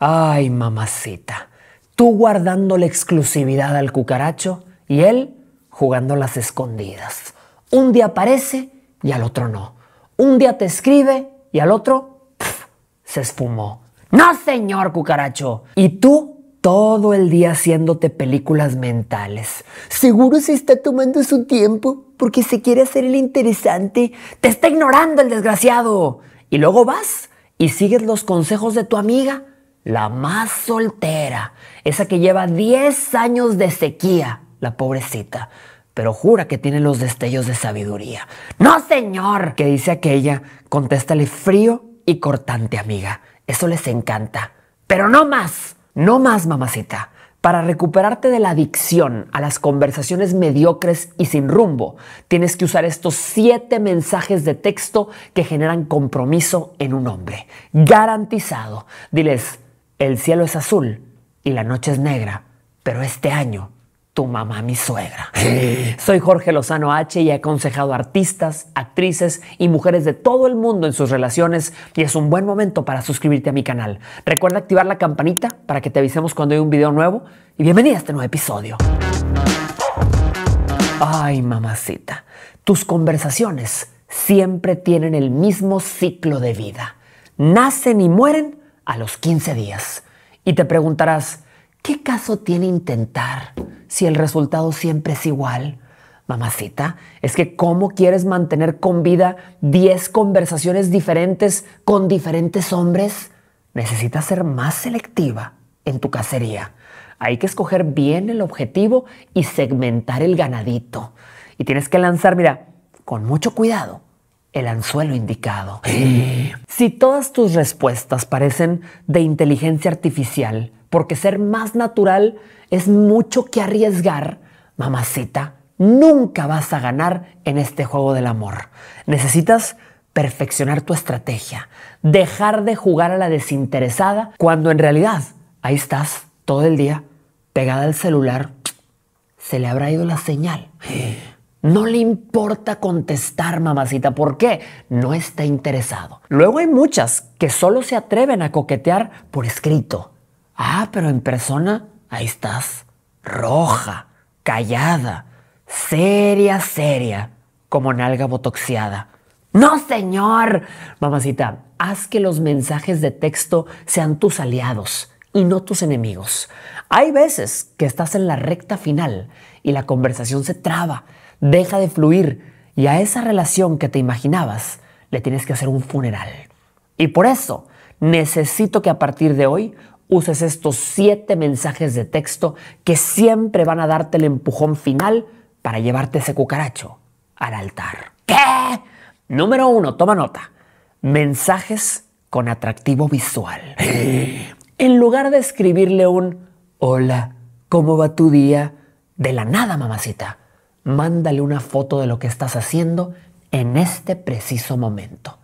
Ay, mamacita, tú guardando la exclusividad al cucaracho y él jugando las escondidas. Un día aparece y al otro no. Un día te escribe y al otro se esfumó. No, señor cucaracho. Y tú todo el día haciéndote películas mentales. Seguro se está tomando su tiempo porque se quiere hacer el interesante. Te está ignorando el desgraciado. Y luego vas y sigues los consejos de tu amiga la más soltera, esa que lleva 10 años de sequía, la pobrecita, pero jura que tiene los destellos de sabiduría. No, señor, que dice aquella, contéstale frío y cortante, amiga. Eso les encanta. Pero no más, no más, mamacita. Para recuperarte de la adicción a las conversaciones mediocres y sin rumbo, tienes que usar estos siete mensajes de texto que generan compromiso en un hombre. Garantizado. Diles, el cielo es azul y la noche es negra, pero este año tu mamá mi suegra. Soy Jorge Lozano H y he aconsejado a artistas, actrices y mujeres de todo el mundo en sus relaciones y es un buen momento para suscribirte a mi canal. Recuerda activar la campanita para que te avisemos cuando hay un video nuevo y bienvenida a este nuevo episodio. Ay, mamacita, tus conversaciones siempre tienen el mismo ciclo de vida. Nacen y mueren a los 15 días. Y te preguntarás, ¿qué caso tiene intentar si el resultado siempre es igual? Mamacita, es que ¿cómo quieres mantener con vida 10 conversaciones diferentes con diferentes hombres? Necesitas ser más selectiva en tu cacería. Hay que escoger bien el objetivo y segmentar el ganadito. Y tienes que lanzar, mira, con mucho cuidado el anzuelo indicado. si todas tus respuestas parecen de inteligencia artificial, porque ser más natural es mucho que arriesgar, mamacita, nunca vas a ganar en este juego del amor. Necesitas perfeccionar tu estrategia, dejar de jugar a la desinteresada cuando en realidad ahí estás todo el día pegada al celular. Se le habrá ido la señal. No le importa contestar, mamacita. ¿Por qué? No está interesado. Luego hay muchas que solo se atreven a coquetear por escrito. Ah, pero en persona, ahí estás. Roja, callada, seria, seria, como nalga botoxiada. No, señor. Mamacita, haz que los mensajes de texto sean tus aliados y no tus enemigos. Hay veces que estás en la recta final y la conversación se traba deja de fluir y a esa relación que te imaginabas le tienes que hacer un funeral. Y por eso necesito que a partir de hoy uses estos siete mensajes de texto que siempre van a darte el empujón final para llevarte ese cucaracho al altar. ¿Qué? Número uno, toma nota. Mensajes con atractivo visual. en lugar de escribirle un hola, ¿cómo va tu día? De la nada, mamacita mándale una foto de lo que estás haciendo en este preciso momento.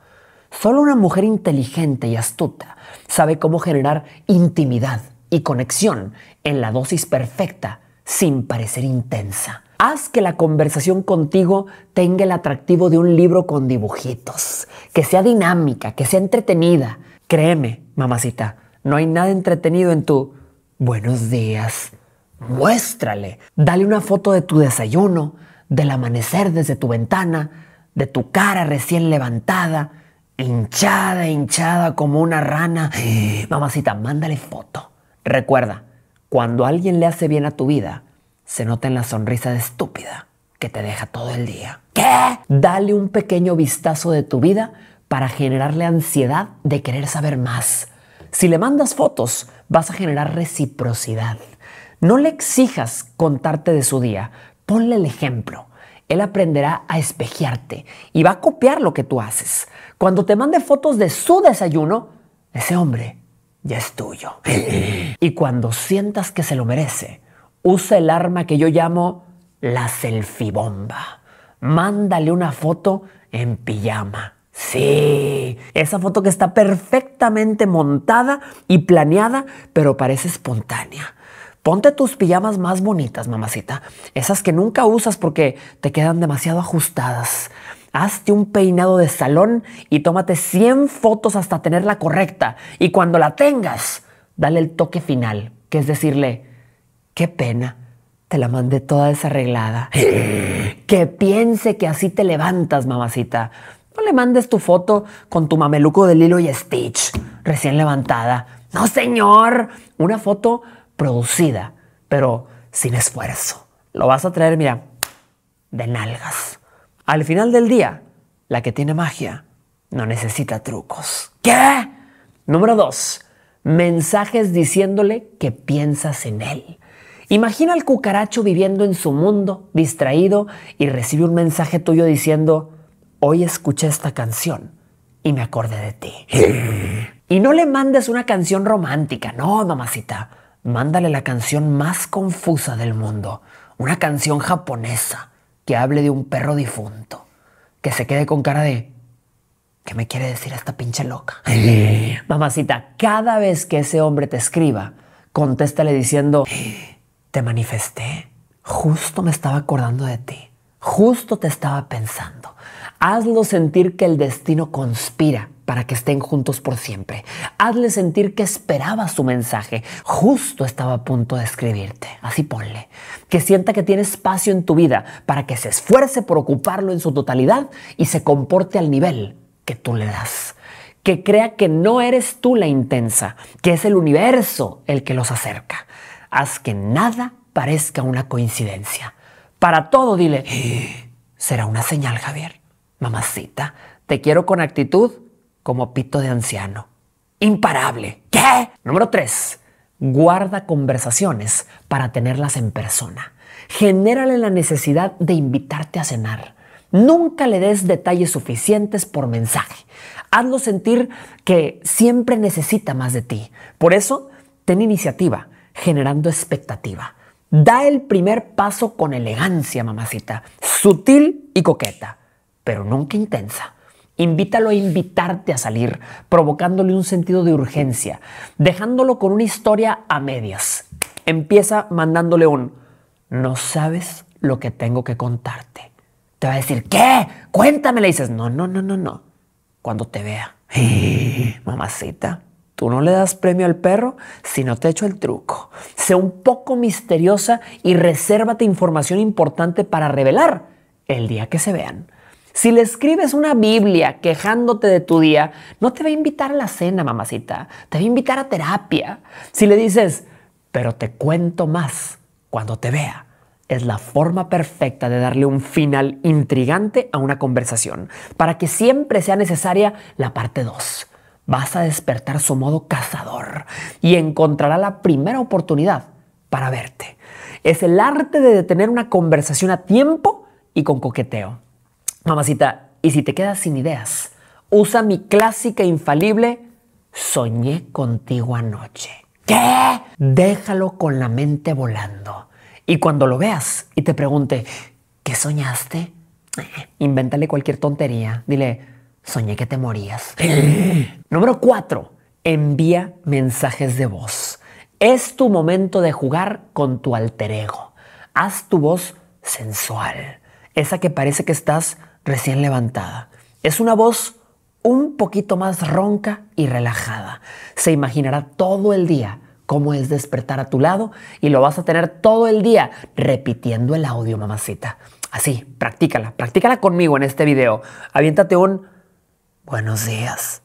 Solo una mujer inteligente y astuta sabe cómo generar intimidad y conexión en la dosis perfecta sin parecer intensa. Haz que la conversación contigo tenga el atractivo de un libro con dibujitos, que sea dinámica, que sea entretenida. Créeme, mamacita, no hay nada entretenido en tu buenos días. Muéstrale. Dale una foto de tu desayuno, del amanecer desde tu ventana, de tu cara recién levantada, hinchada, hinchada como una rana. Mamacita, mándale foto. Recuerda, cuando alguien le hace bien a tu vida, se nota en la sonrisa de estúpida que te deja todo el día. ¿Qué? Dale un pequeño vistazo de tu vida para generarle ansiedad de querer saber más. Si le mandas fotos, vas a generar reciprocidad. No le exijas contarte de su día, ponle el ejemplo. Él aprenderá a espejearte y va a copiar lo que tú haces. Cuando te mande fotos de su desayuno, ese hombre ya es tuyo. y cuando sientas que se lo merece, usa el arma que yo llamo la selfie bomba. Mándale una foto en pijama. Sí, esa foto que está perfectamente montada y planeada, pero parece espontánea. Ponte tus pijamas más bonitas, mamacita. Esas que nunca usas porque te quedan demasiado ajustadas. Hazte un peinado de salón y tómate 100 fotos hasta tener la correcta. Y cuando la tengas, dale el toque final, que es decirle, qué pena, te la mandé toda desarreglada. que piense que así te levantas, mamacita. No le mandes tu foto con tu mameluco de Lilo y Stitch, recién levantada. No, señor. Una foto producida, pero sin esfuerzo. Lo vas a traer, mira, de nalgas. Al final del día, la que tiene magia no necesita trucos. ¿Qué? Número dos, mensajes diciéndole que piensas en él. Imagina al cucaracho viviendo en su mundo, distraído, y recibe un mensaje tuyo diciendo, hoy escuché esta canción y me acordé de ti. y no le mandes una canción romántica, no, mamacita mándale la canción más confusa del mundo, una canción japonesa que hable de un perro difunto, que se quede con cara de ¿qué me quiere decir esta pinche loca? Eh. Mamacita, cada vez que ese hombre te escriba, contéstale diciendo eh, te manifesté, justo me estaba acordando de ti, justo te estaba pensando. Hazlo sentir que el destino conspira para que estén juntos por siempre. Hazle sentir que esperaba su mensaje, justo estaba a punto de escribirte. Así ponle. Que sienta que tiene espacio en tu vida para que se esfuerce por ocuparlo en su totalidad y se comporte al nivel que tú le das. Que crea que no eres tú la intensa, que es el universo el que los acerca. Haz que nada parezca una coincidencia. Para todo dile, ¡Eh! será una señal, Javier. Mamacita, te quiero con actitud como pito de anciano. Imparable. ¿Qué? Número 3. Guarda conversaciones para tenerlas en persona. Genérale la necesidad de invitarte a cenar. Nunca le des detalles suficientes por mensaje. Hazlo sentir que siempre necesita más de ti. Por eso, ten iniciativa, generando expectativa. Da el primer paso con elegancia, mamacita, sutil y coqueta, pero nunca intensa. Invítalo a invitarte a salir, provocándole un sentido de urgencia, dejándolo con una historia a medias. Empieza mandándole un, no sabes lo que tengo que contarte. Te va a decir, ¿qué? Cuéntame, le dices, no, no, no, no, no. Cuando te vea, eh, mamacita, tú no le das premio al perro si no te echo el truco. Sé un poco misteriosa y resérvate información importante para revelar el día que se vean. Si le escribes una Biblia quejándote de tu día, no te va a invitar a la cena, mamacita, te va a invitar a terapia. Si le dices, pero te cuento más cuando te vea, es la forma perfecta de darle un final intrigante a una conversación, para que siempre sea necesaria la parte 2. Vas a despertar su modo cazador y encontrará la primera oportunidad para verte. Es el arte de detener una conversación a tiempo y con coqueteo. Mamacita, y si te quedas sin ideas, usa mi clásica e infalible, soñé contigo anoche. ¿Qué? Déjalo con la mente volando. Y cuando lo veas y te pregunte, ¿qué soñaste? Inventale cualquier tontería. Dile, soñé que te morías. Número 4. Envía mensajes de voz. Es tu momento de jugar con tu alter ego. Haz tu voz sensual, esa que parece que estás recién levantada. Es una voz un poquito más ronca y relajada. Se imaginará todo el día cómo es despertar a tu lado y lo vas a tener todo el día repitiendo el audio, mamacita. Así, practícala, practícala conmigo en este video. Aviéntate un buenos días.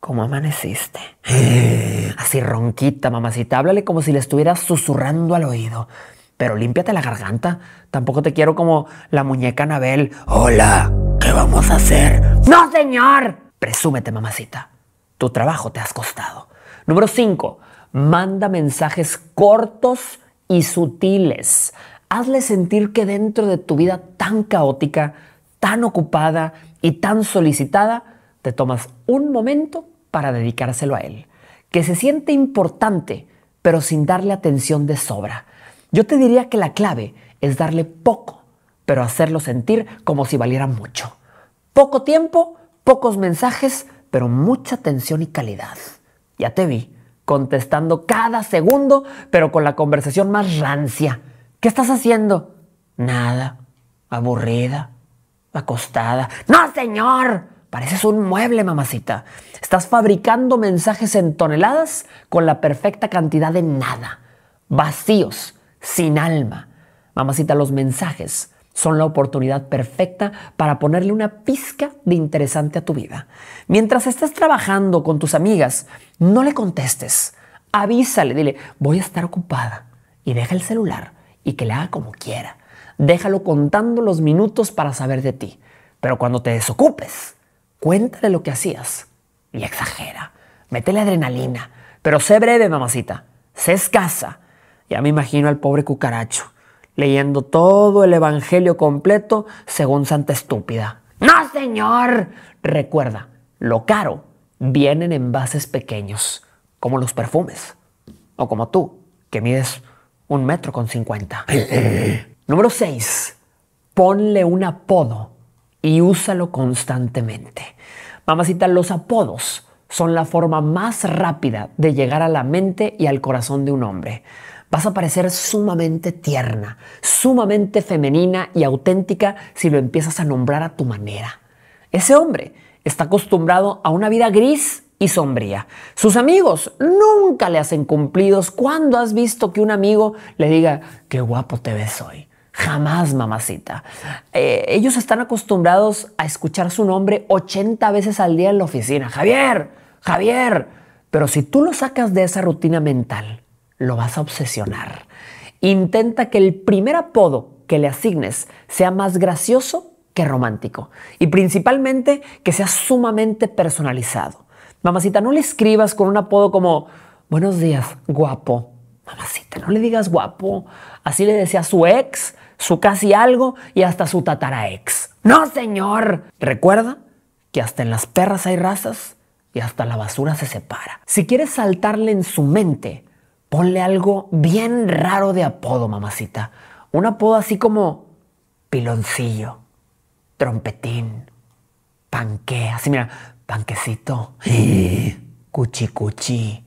¿Cómo amaneciste? Así ronquita, mamacita. Háblale como si le estuvieras susurrando al oído pero límpiate la garganta. Tampoco te quiero como la muñeca Anabel. Hola, ¿qué vamos a hacer? ¡No, señor! Presúmete, mamacita. Tu trabajo te has costado. Número 5. Manda mensajes cortos y sutiles. Hazle sentir que dentro de tu vida tan caótica, tan ocupada y tan solicitada, te tomas un momento para dedicárselo a él. Que se siente importante, pero sin darle atención de sobra yo te diría que la clave es darle poco, pero hacerlo sentir como si valiera mucho. Poco tiempo, pocos mensajes, pero mucha atención y calidad. Ya te vi, contestando cada segundo, pero con la conversación más rancia. ¿Qué estás haciendo? Nada. Aburrida. Acostada. No, señor. Pareces un mueble, mamacita. Estás fabricando mensajes en toneladas con la perfecta cantidad de nada. Vacíos, sin alma. Mamacita, los mensajes son la oportunidad perfecta para ponerle una pizca de interesante a tu vida. Mientras estés trabajando con tus amigas, no le contestes. Avísale, dile, voy a estar ocupada. Y deja el celular y que le haga como quiera. Déjalo contando los minutos para saber de ti. Pero cuando te desocupes, cuéntale lo que hacías y exagera. Métele adrenalina. Pero sé breve, mamacita. Sé escasa ya me imagino al pobre cucaracho leyendo todo el Evangelio completo según Santa Estúpida. No, señor. Recuerda, lo caro vienen en envases pequeños, como los perfumes, o como tú, que mides un metro con cincuenta. Eh, eh, eh. Número 6. Ponle un apodo y úsalo constantemente. Mamacita, los apodos son la forma más rápida de llegar a la mente y al corazón de un hombre vas a parecer sumamente tierna, sumamente femenina y auténtica si lo empiezas a nombrar a tu manera. Ese hombre está acostumbrado a una vida gris y sombría. Sus amigos nunca le hacen cumplidos. ¿Cuándo has visto que un amigo le diga, qué guapo te ves hoy? Jamás, mamacita. Eh, ellos están acostumbrados a escuchar su nombre 80 veces al día en la oficina. Javier, Javier. Pero si tú lo sacas de esa rutina mental, lo vas a obsesionar. Intenta que el primer apodo que le asignes sea más gracioso que romántico y principalmente que sea sumamente personalizado. Mamacita, no le escribas con un apodo como buenos días, guapo. Mamacita, no le digas guapo. Así le decía su ex, su casi algo y hasta su tatara ex. No, señor. Recuerda que hasta en las perras hay razas y hasta la basura se separa. Si quieres saltarle en su mente ponle algo bien raro de apodo, mamacita. Un apodo así como piloncillo, trompetín, panque, así mira, panquecito, cuchi cuchi.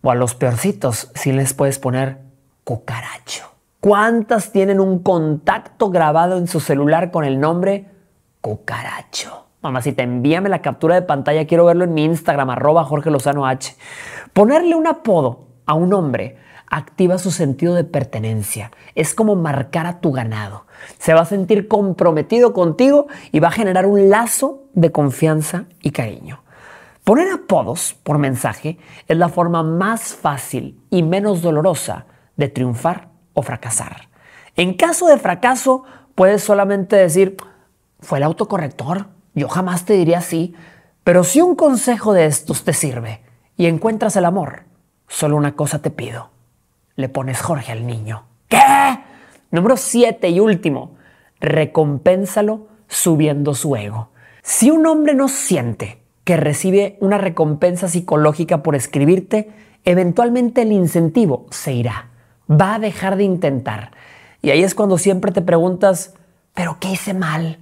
O a los peorcitos, si les puedes poner cucaracho. ¿Cuántas tienen un contacto grabado en su celular con el nombre cucaracho? Mamacita, envíame la captura de pantalla, quiero verlo en mi Instagram, arroba Jorge Lozano H. Ponerle un apodo a un hombre activa su sentido de pertenencia. Es como marcar a tu ganado. Se va a sentir comprometido contigo y va a generar un lazo de confianza y cariño. Poner apodos por mensaje es la forma más fácil y menos dolorosa de triunfar o fracasar. En caso de fracaso, puedes solamente decir, fue el autocorrector, yo jamás te diría así, pero si un consejo de estos te sirve y encuentras el amor, Solo una cosa te pido. Le pones Jorge al niño. ¿Qué? Número siete y último. Recompénsalo subiendo su ego. Si un hombre no siente que recibe una recompensa psicológica por escribirte, eventualmente el incentivo se irá. Va a dejar de intentar. Y ahí es cuando siempre te preguntas, ¿pero qué hice mal?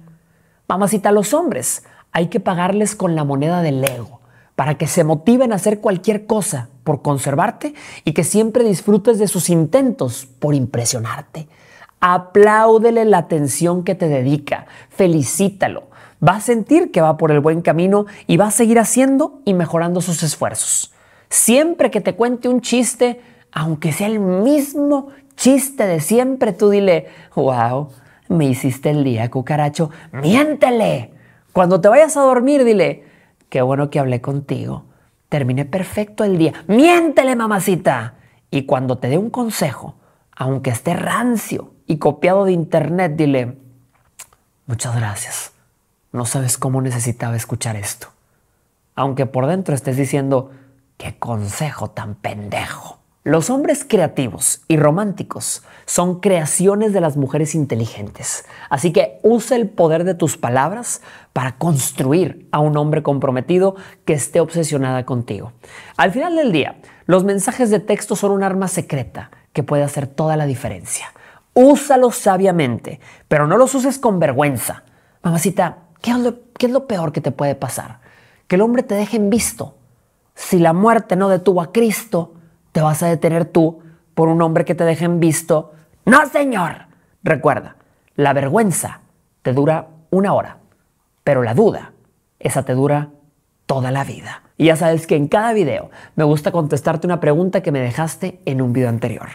Mamacita, los hombres hay que pagarles con la moneda del ego para que se motiven a hacer cualquier cosa por conservarte y que siempre disfrutes de sus intentos por impresionarte. Apláudele la atención que te dedica, felicítalo. Va a sentir que va por el buen camino y va a seguir haciendo y mejorando sus esfuerzos. Siempre que te cuente un chiste, aunque sea el mismo chiste de siempre, tú dile, wow, me hiciste el día, cucaracho, miéntele. Cuando te vayas a dormir, dile, qué bueno que hablé contigo. Terminé perfecto el día. Miéntele, mamacita. Y cuando te dé un consejo, aunque esté rancio y copiado de internet, dile, muchas gracias. No sabes cómo necesitaba escuchar esto. Aunque por dentro estés diciendo, qué consejo tan pendejo. Los hombres creativos y románticos son creaciones de las mujeres inteligentes, así que usa el poder de tus palabras para construir a un hombre comprometido que esté obsesionada contigo. Al final del día, los mensajes de texto son un arma secreta que puede hacer toda la diferencia. Úsalos sabiamente, pero no los uses con vergüenza. Mamacita, ¿qué es lo, qué es lo peor que te puede pasar? Que el hombre te deje en visto. Si la muerte no detuvo a Cristo, vas a detener tú por un hombre que te dejen visto? No, señor. Recuerda, la vergüenza te dura una hora, pero la duda, esa te dura toda la vida. Y ya sabes que en cada video me gusta contestarte una pregunta que me dejaste en un video anterior.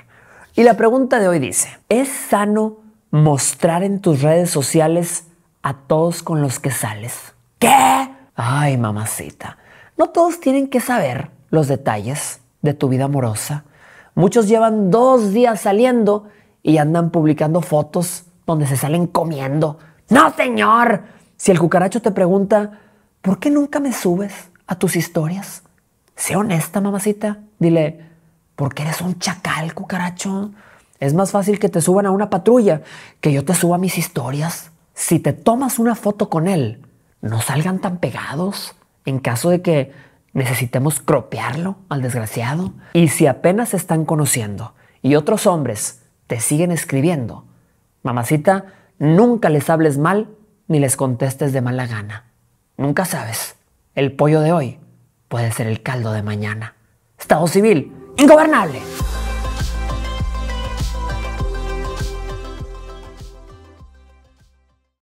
Y la pregunta de hoy dice, ¿es sano mostrar en tus redes sociales a todos con los que sales? ¿Qué? Ay, mamacita, no todos tienen que saber los detalles de tu vida amorosa. Muchos llevan dos días saliendo y andan publicando fotos donde se salen comiendo. No, señor. Si el cucaracho te pregunta, ¿por qué nunca me subes a tus historias? Sé honesta, mamacita. Dile, porque eres un chacal, cucaracho. Es más fácil que te suban a una patrulla que yo te suba mis historias. Si te tomas una foto con él, no salgan tan pegados. En caso de que necesitemos cropearlo al desgraciado. Y si apenas se están conociendo y otros hombres te siguen escribiendo, mamacita, nunca les hables mal ni les contestes de mala gana. Nunca sabes, el pollo de hoy puede ser el caldo de mañana. Estado civil, ingobernable.